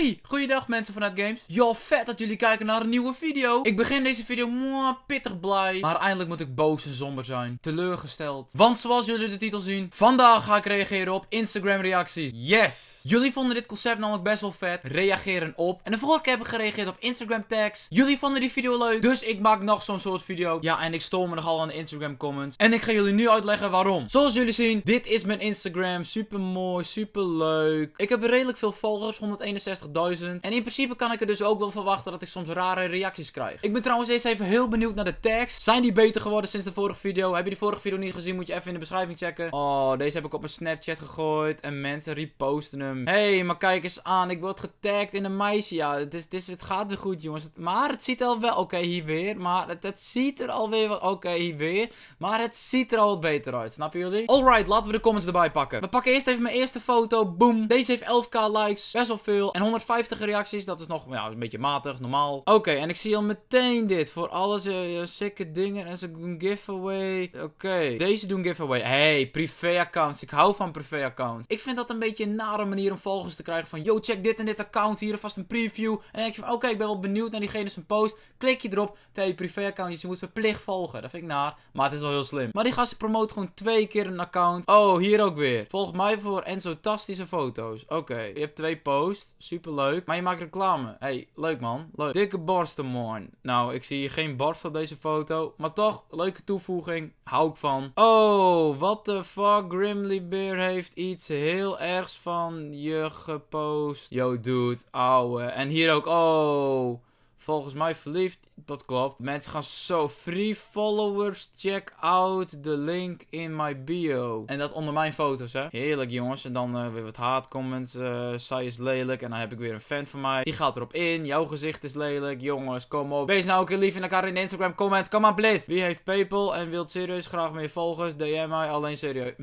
Hey, goeiedag mensen vanuit Games. Yo, vet dat jullie kijken naar een nieuwe video. Ik begin deze video mwah, pittig blij, maar eindelijk moet ik boos en somber zijn. Teleurgesteld. Want zoals jullie de titel zien, vandaag ga ik reageren op Instagram reacties. Yes! Jullie vonden dit concept namelijk best wel vet. Reageren op. En de vorige keer heb ik gereageerd op Instagram tags. Jullie vonden die video leuk, dus ik maak nog zo'n soort video. Ja, en ik stoor me nogal aan de Instagram comments. En ik ga jullie nu uitleggen waarom. Zoals jullie zien, dit is mijn Instagram. Super mooi, super leuk. Ik heb redelijk veel volgers, 161 en in principe kan ik er dus ook wel verwachten dat ik soms rare reacties krijg. Ik ben trouwens eerst even heel benieuwd naar de tags. Zijn die beter geworden sinds de vorige video? Heb je die vorige video niet gezien? Moet je even in de beschrijving checken. Oh, deze heb ik op mijn Snapchat gegooid. En mensen reposten hem. Hé, hey, maar kijk eens aan. Ik word getagd in een meisje. Ja, het, is, het, gaat weer goed, jongens. maar het ziet al wel... Oké, hier weer. Maar het, het ziet er alweer... Oké, hier weer. Maar het ziet er al wat beter uit. Snappen jullie? Alright, laten we de comments erbij pakken. We pakken eerst even mijn eerste foto. Boom. Deze heeft 11k likes. Best wel veel. En 100 50 reacties. Dat is nog ja, een beetje matig, normaal. Oké, en ik zie al meteen dit. Voor alles uh, eh, sikke dingen. En ze doen giveaway. Oké. Deze doen giveaway. Hey, privé-accounts. Ik hou van privé-accounts. Ik vind dat een beetje een nare manier om volgers te krijgen. Van, yo, check dit en dit account. Hier vast een preview. En dan denk je van, oké, ik ben wel benieuwd naar diegene zijn post. Klik je erop. Hé, je privé-account. je moet verplicht volgen. Dat vind ik naar. Maar het is wel heel slim. Maar die gasten promoten gewoon twee keer een account. Oh, hier ook weer. Volg mij voor en zo fantastische foto's. Oké, je hebt twee posts. Super leuk. Maar je maakt reclame. hey, leuk man. Leuk. Dikke borsten, man. Nou, ik zie geen borst op deze foto. Maar toch, leuke toevoeging. Hou ik van. Oh, what the fuck. Grimly Bear heeft iets heel ergs van je gepost. Yo, dude. Ouwe. En hier ook. Oh. Volgens mij verliefd, dat klopt. Mensen gaan zo. Free followers, check out de link in my bio. En dat onder mijn foto's, hè. Heerlijk, jongens. En dan eh, weer wat haatcomments. comments, eh, Zij is lelijk. En dan heb ik weer een fan van mij. Die gaat erop in. Jouw gezicht is lelijk. Jongens, kom op. Wees nou ook lief in elkaar in de Instagram comment. Come on, please. Wie heeft Paypal en wilt serieus graag meer volgers? DM mij alleen serieus.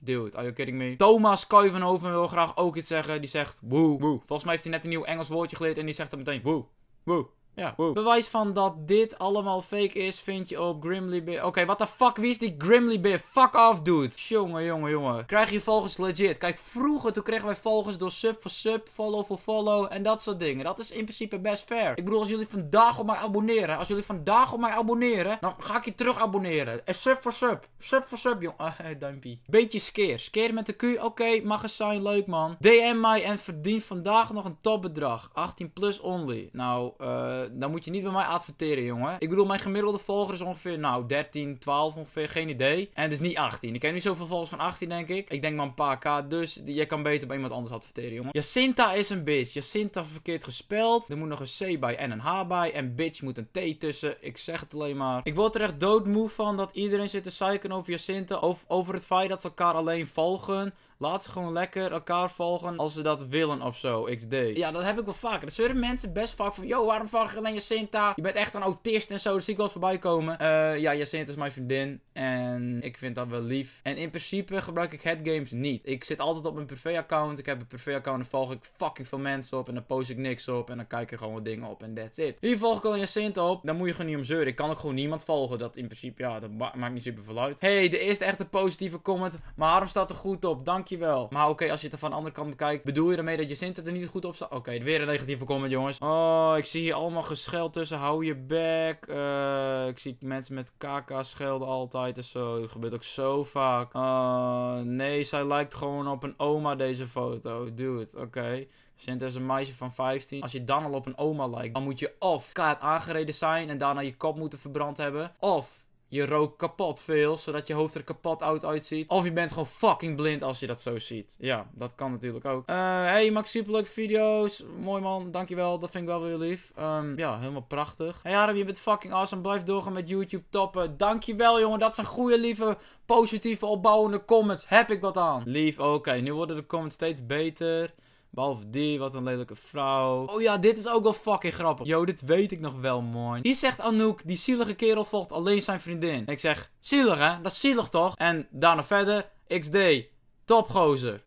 Dude, are you kidding me? Thomas Kuivenhoven wil graag ook iets zeggen. Die zegt, woe, woe. Volgens mij heeft hij net een nieuw Engels woordje geleerd en die zegt dan meteen, woe. Woo. Ja. Bewijs van dat dit allemaal fake is, vind je op Grimly Bear. Oké, okay, wat de fuck? Wie is die Grimly Bear? Fuck off, dude. Jongen, jongen, jongen. Krijg je volgens legit. Kijk, vroeger toen kregen wij volgens door sub voor sub, follow voor follow en dat soort dingen. Dat is in principe best fair. Ik bedoel, als jullie vandaag op mij abonneren, als jullie vandaag op mij abonneren, dan ga ik je terug abonneren. En sub voor sub. Sub voor sub, jongen. Ah, duimpie. Beetje skeer. Skeer met de Q. Oké, mag eens zijn. Leuk, man. DM mij en verdien vandaag nog een topbedrag. 18 plus only. Nou, eh... Eh, dan moet je niet bij mij adverteren, jongen. Ik bedoel, mijn gemiddelde volger is ongeveer, nou, 13, 12 ongeveer, geen idee. En dus niet 18. Ik ken niet zoveel volgers van 18, denk ik. Ik denk maar een paar k, dus jij kan beter bij iemand anders adverteren, jongen. Jacinta is een bitch. Jacinta verkeerd gespeld. Er moet nog een C bij en een H bij. En bitch moet een T tussen. Ik zeg het alleen maar. Ik word er echt doodmoe van dat iedereen zit te zeiken over Jacinta. Of over het feit dat ze elkaar alleen volgen. Laat ze gewoon lekker elkaar volgen als ze dat willen of zo. XD. Ja, dat heb ik wel vaak. Er zullen mensen best vaak van: Yo, waarom volg je alleen Jacinta? Je bent echt een autist en zo. Dat zie ik wel eens voorbij komen. Uh, ja, Jacinta is mijn vriendin. En ik vind dat wel lief. En in principe gebruik ik headgames niet. Ik zit altijd op mijn privé-account. Ik heb een privé-account en volg ik fucking veel mensen op. En dan post ik niks op. En dan kijk ik gewoon wat dingen op. En that's it. Hier volg ik al Jacinta op. Dan moet je gewoon niet om zeuren. Ik kan ook gewoon niemand volgen. Dat in principe, ja, dat maakt niet super veel uit. hey, de eerste echte positieve comment. Maar Harm staat er goed op. Dank je maar oké, als je het er van de andere kant bekijkt, bedoel je ermee dat je Sinter er niet goed op staat? Oké, okay, weer een negatieve comment, jongens. Oh, ik zie hier allemaal gescheld tussen. Hou je bek. Eh, ik zie mensen met kaka schelden altijd en zo. Dat gebeurt ook zo vaak. Eh, nee, zij lijkt gewoon op een oma deze foto. Dude, oké. Okay. is een meisje van 15. Als je dan al op een oma lijkt, dan moet je of kaart aangereden zijn en daarna je kop moeten verbrand hebben. Of je rookt kapot veel, zodat je hoofd er kapot oud uitziet. Of je bent gewoon fucking blind als je dat zo ziet. Ja, dat kan natuurlijk ook. Uh, hey, Max, super video's. Mooi man, dankjewel. Dat vind ik wel weer lief. Um, ja, helemaal prachtig. Hey Adam, je bent fucking awesome. Blijf doorgaan met YouTube toppen. Dankjewel, jongen. Dat zijn goede, lieve, positieve, opbouwende comments. Heb ik wat aan. Lief, oké. Nu worden de comments steeds beter. Behalve die, wat een lelijke vrouw. Oh ja, dit is ook wel fucking grappig. Yo, dit weet ik nog wel, mooi. Hier zegt Anouk, die zielige kerel volgt alleen zijn vriendin. En ik zeg, zielig hè? Dat is zielig toch? En daarna verder, XD, topgozer.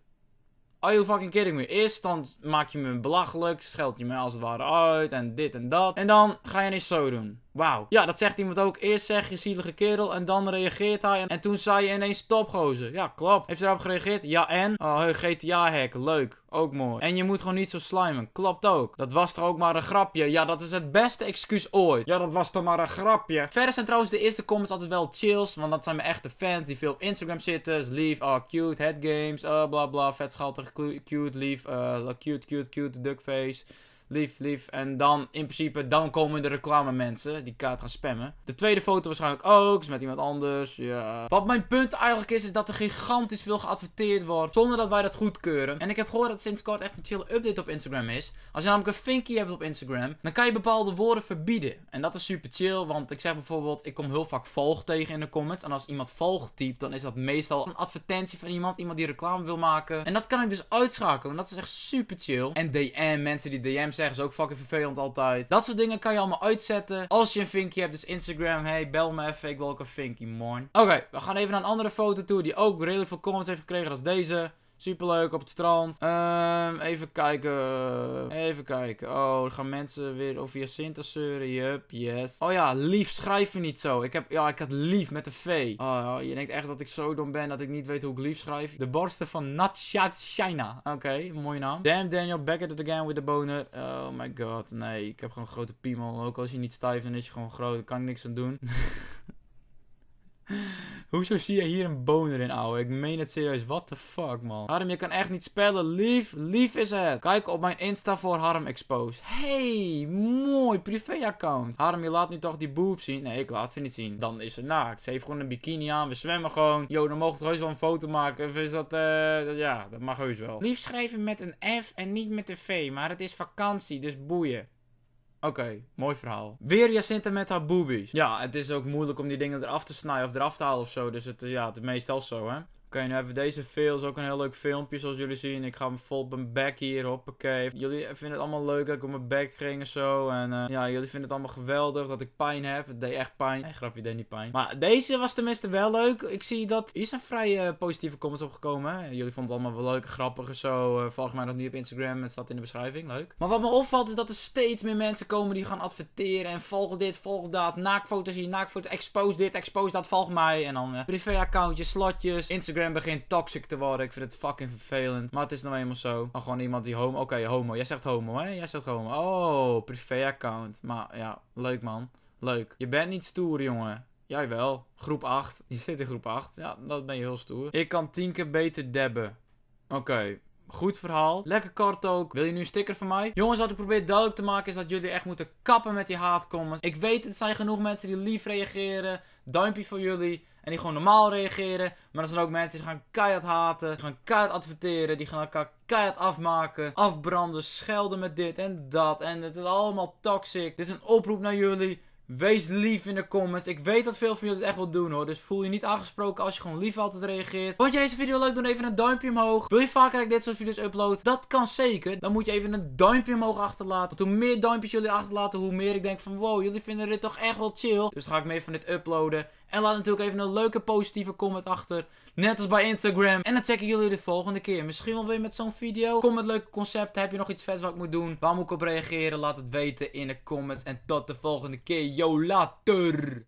Are you fucking kidding me? Eerst dan maak je me belachelijk, scheld je me als het ware uit en dit en dat. En dan ga je niet zo doen. Wauw. Ja, dat zegt iemand ook. Eerst zeg je zielige kerel en dan reageert hij. En, toen zei je ineens stopgozen. Ja, klopt. Heeft hij daarop gereageerd? Ja, en? Oh, hey, GTA-hack. Leuk. Ook mooi. En je moet gewoon niet zo slimen. Klopt ook. Dat was toch ook maar een grapje. Ja, dat is het beste excuus ooit. Ja, dat was toch maar een grapje. Verder zijn trouwens de eerste comments altijd wel chills. Want dat zijn mijn echte fans die veel op Instagram zitten. Lief, oh, cute, headgames, uh, oh, bla bla. Vet schattig, cute, lief, uh, cute, cute, cute, duckface lief, lief. En dan, in principe, dan komen de reclame mensen die kaart gaan spammen. De tweede foto waarschijnlijk ook, is met iemand anders, ja. Wat mijn punt eigenlijk is, is dat er gigantisch veel geadverteerd wordt, zonder dat wij dat goedkeuren. En ik heb gehoord dat sinds kort echt een chill update op Instagram is. Als je namelijk een finkie hebt op Instagram, dan kan je bepaalde woorden verbieden. En dat is super chill, want ik zeg bijvoorbeeld, ik kom heel vaak volg tegen in de comments. En als iemand volg typt, dan is dat meestal een advertentie van iemand, iemand die reclame wil maken. En dat kan ik dus uitschakelen, en dat is echt super chill. En DM, mensen die DM's zeggen ze ook fucking vervelend altijd. Dat soort dingen kan je allemaal uitzetten. Als je een vinkje hebt, dus Instagram, hey, bel me even, ik wil ook een vinkje, man. Oké, we gaan even naar een andere foto toe die ook redelijk veel comments heeft gekregen als deze. Superleuk op het strand. Um, even kijken. Even kijken. Oh, er gaan mensen weer over Jacinta zeuren. Yup, yes. Oh ja, lief. Schrijf je niet zo. Ik heb, ja, ik had lief met de V. Oh, je denkt echt dat ik zo dom ben dat ik niet weet hoe ik lief schrijf. De borsten van Natshat China. Oké, mooie naam. Damn Daniel, back at it again with the boner. Oh my god, nee. Ik heb gewoon een grote piemel. Ook als je niet stijf, dan is je gewoon groot. Daar kan ik niks aan doen. Hoezo zie je hier een boner in, ouwe? Ik meen het serieus. What the fuck, man. Harm, je kan echt niet spellen. Lief, lief is het. Kijk op mijn Insta voor Harm Expose. Hey, mooi privéaccount. Harm, je laat nu toch die boobs zien? Nee, ik laat ze niet zien. Dan is ze naakt. Ze heeft gewoon een bikini aan. We zwemmen gewoon. Yo, dan mogen we heus wel een foto maken. Of is dat, eh... ja, dat mag heus wel. Lief schrijven met een F en niet met een V. Maar het is vakantie, dus boeien. Oké, mooi verhaal. Weer Jacinta met haar boobies. Ja, het is ook moeilijk om die dingen eraf te snijden of eraf te halen of zo. Dus het, ja, het is meestal zo, hè. Oké, nu hebben deze fails ook een heel leuk filmpje zoals jullie zien. Ik ga me vol op mijn back hier, hoppakee. Jullie vinden het allemaal leuk dat ik op mijn back ging en zo. En eh, ja, jullie vinden het allemaal geweldig dat ik pijn heb. Het deed echt pijn. Nee, grapje, deed niet pijn. Maar deze was tenminste wel leuk. Ik zie dat... Hier zijn vrij eh, positieve comments opgekomen. Eh, jullie vonden het allemaal wel leuk grappig en zo. volg mij nog niet op Instagram, het staat in de beschrijving. Leuk. Maar wat me opvalt is dat er steeds meer mensen komen die gaan adverteren. En volg dit, volg dat. Naakfoto's hier, naakfoto's. Expose dit, expose dat, volg mij. En dan privé-accountjes, slotjes, Instagram Instagram begint toxic te worden. Ik vind het fucking vervelend. Maar het is nou eenmaal zo. Maar gewoon iemand die homo. Oké, homo. Jij zegt homo, hè? Jij zegt homo. Oh, privé-account. Maar ja, leuk man. Leuk. Je bent niet stoer, jongen. Jij wel. Groep 8. Je zit in groep 8. Ja, dat ben je heel stoer. Ik kan tien keer beter debben. Oké, Goed verhaal. Lekker kort ook. Wil je nu een sticker van mij? Jongens, wat ik probeer duidelijk te maken is dat jullie echt moeten kappen met die haatcomments. Ik weet, er zijn genoeg mensen die lief reageren. Duimpje voor jullie. En die gewoon normaal reageren. Maar er zijn ook mensen die gaan keihard haten. Die gaan keihard adverteren. Die gaan elkaar keihard afmaken. Afbranden. Schelden met dit en dat. En het is allemaal toxic. Dit is een oproep naar jullie. Wees lief in de comments. Ik weet dat veel van jullie het echt wel doen hoor. Dus voel je niet aangesproken als je gewoon lief altijd reageert. Vond je deze video leuk? Doe even een duimpje omhoog. Wil je vaker dat ik dit soort video's upload? Dat kan zeker. Dan moet je even een duimpje omhoog achterlaten. Want hoe meer duimpjes jullie achterlaten, hoe meer ik denk van wow, jullie vinden dit toch echt wel chill. Dus ga ik mee van dit uploaden. En laat natuurlijk even een leuke positieve comment achter. Net als bij Instagram. En dan check ik jullie de volgende keer. Misschien wel weer met zo'n video. Komt met leuke concepten. Heb je nog iets vets wat ik moet doen? Waar moet ik op reageren? Laat het weten in de comments. En tot de volgende keer. yo later.